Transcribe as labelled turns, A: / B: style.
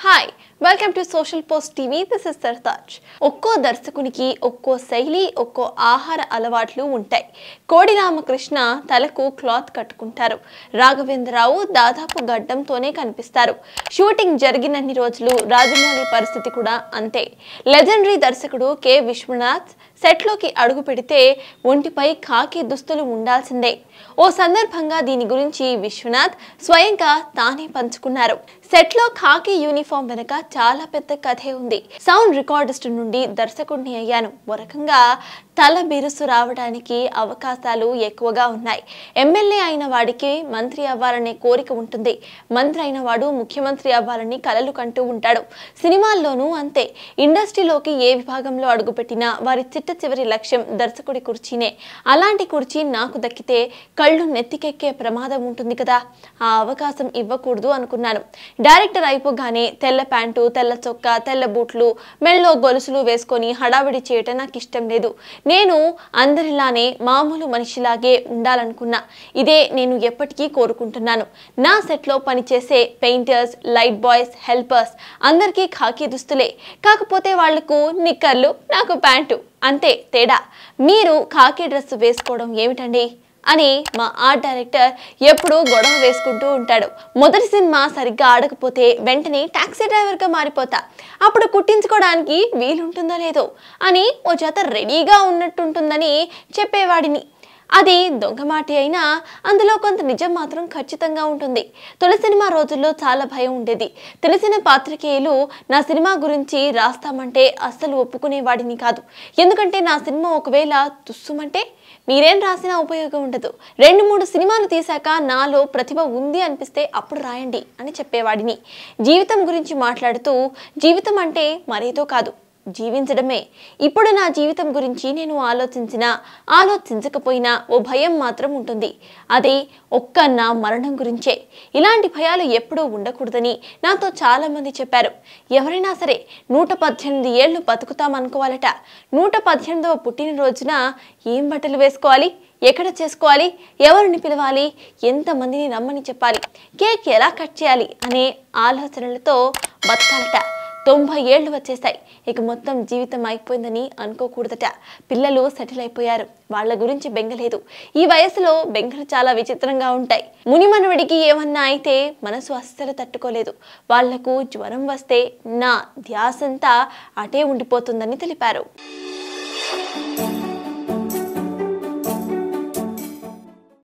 A: Hi welcome to social post TV this is Sartaj ఒక్కో దర్శకునికి ఒక్కో శైలి ఒక్కో ఆహార అలవాట్లు ఉంటాయి కోడి రామకృష్ణ తలకు క్లాత్ కట్టుకుంటారు రాఘవేంద్రరావు దాదాపు గడ్డంతోనే కనిపిస్తారు షూటింగ్ జరిగినన్ని రోజులు రాజమౌళి పరిస్థితి కూడా అంతే లెజెండరీ దర్శకుడు కె విశ్వనాథ్ సెట్లోకి అడుగు పెడితే ఒంటిపై కాకి దుస్తులు ఉండాల్సిందే ఓ సందర్భంగా దీని గురించి విశ్వనాథ్ స్వయంగా తానే పంచుకున్నారు సెట్లో ఖాకీ యూనిఫామ్ వెనక చాలా పెద్ద కథే ఉంది సౌండ్ రికార్డిస్ట్ నుండి దర్శకుడిని అయ్యాను ఒక రకంగా తల బిరుసు రావడానికి అవకాశాలు ఎక్కువగా ఉన్నాయి ఎమ్మెల్యే అయిన వాడికి మంత్రి అవ్వాలనే కోరిక ఉంటుంది మంత్రి అయిన వాడు ముఖ్యమంత్రి అవ్వాలని కలలు కంటూ ఉంటాడు సినిమాల్లోనూ అంతే ఇండస్ట్రీలోకి ఏ విభాగంలో అడుగుపెట్టినా వారి చిట్ట చివరి లక్ష్యం దర్శకుడి కుర్చీనే అలాంటి కుర్చీ నాకు దక్కితే కళ్ళు నెత్తికెక్కే ప్రమాదం ఉంటుంది కదా ఆ అవకాశం ఇవ్వకూడదు అనుకున్నాను డైరెక్టర్ అయిపోగానే తెల్ల ప్యాంటు తెల్ల చొక్క తెల్ల బూట్లు మెళ్ళో గొలుసులు వేసుకొని హడావిడి చేయటం నాకు ఇష్టం లేదు నేను అందరిలానే మామూలు మనిషిలాగే ఉండాలనుకున్నా ఇదే నేను ఎప్పటికీ కోరుకుంటున్నాను నా సెట్లో పనిచేసే పెయింటర్స్ లైట్ బాయ్స్ హెల్పర్స్ అందరికీ ఖాకీ దుస్తులే కాకపోతే వాళ్లకు నిక్కర్లు నాకు ప్యాంటు అంతే తేడా మీరు ఖాకీ డ్రెస్ వేసుకోవడం ఏమిటండి అని మా ఆర్ట్ డైరెక్టర్ ఎప్పుడూ గొడవ వేసుకుంటూ ఉంటాడు మొదటి సినిమా సరిగ్గా ఆడకపోతే వెంటనే ట్యాక్సీ డ్రైవర్గా మారిపోతా అప్పుడు కుట్టించుకోవడానికి వీలుంటుందో లేదో అని ఓ చేత రెడీగా ఉన్నట్టుంటుందని చెప్పేవాడిని అది దొంగమాటి అయినా అందులో కొంత నిజం మాత్రం ఖచ్చితంగా ఉంటుంది తొలి సినిమా రోజుల్లో చాలా భయం ఉండేది తెలిసిన పాత్రికేయులు నా సినిమా గురించి రాస్తామంటే అస్సలు ఒప్పుకునేవాడిని కాదు ఎందుకంటే నా సినిమా ఒకవేళ తుస్సుమంటే మీరేం రాసినా ఉపయోగం ఉండదు రెండు మూడు సినిమాలు తీశాక నాలో ప్రతిభ ఉంది అనిపిస్తే అప్పుడు రాయండి అని చెప్పేవాడిని జీవితం గురించి మాట్లాడుతూ జీవితం అంటే మరేదో కాదు జీవించడమే ఇప్పుడు నా జీవితం గురించి నేను ఆలోచించినా ఆలోచించకపోయినా ఓ భయం మాత్రం ఉంటుంది అది ఒక్క నా మరణం గురించే ఇలాంటి భయాలు ఎప్పుడూ ఉండకూడదని నాతో చాలామంది చెప్పారు ఎవరైనా సరే నూట పద్దెనిమిది ఏళ్ళు బతుకుతామనుకోవాలట నూట పద్దెనిమిదవ పుట్టినరోజున ఏం బట్టలు వేసుకోవాలి ఎక్కడ చేసుకోవాలి ఎవరిని పిలవాలి ఎంతమందిని రమ్మని చెప్పాలి కేక్ ఎలా కట్ చేయాలి అనే ఆలోచనలతో బతకాలట తొంభై ఏళ్లు వచ్చేస్తాయి ఇక మొత్తం జీవితం అయిపోయిందని అనుకోకూడదట పిల్లలు సెటిల్ అయిపోయారు వాళ్ళ గురించి బెంగలేదు ఈ వయసులో బెంగలు చాలా విచిత్రంగా ఉంటాయి మునిమనుడికి ఏమన్నా అయితే మనసు అస్సలు తట్టుకోలేదు వాళ్లకు జ్వరం వస్తే నా ధ్యాసంతా అటే ఉండిపోతుందని తెలిపారు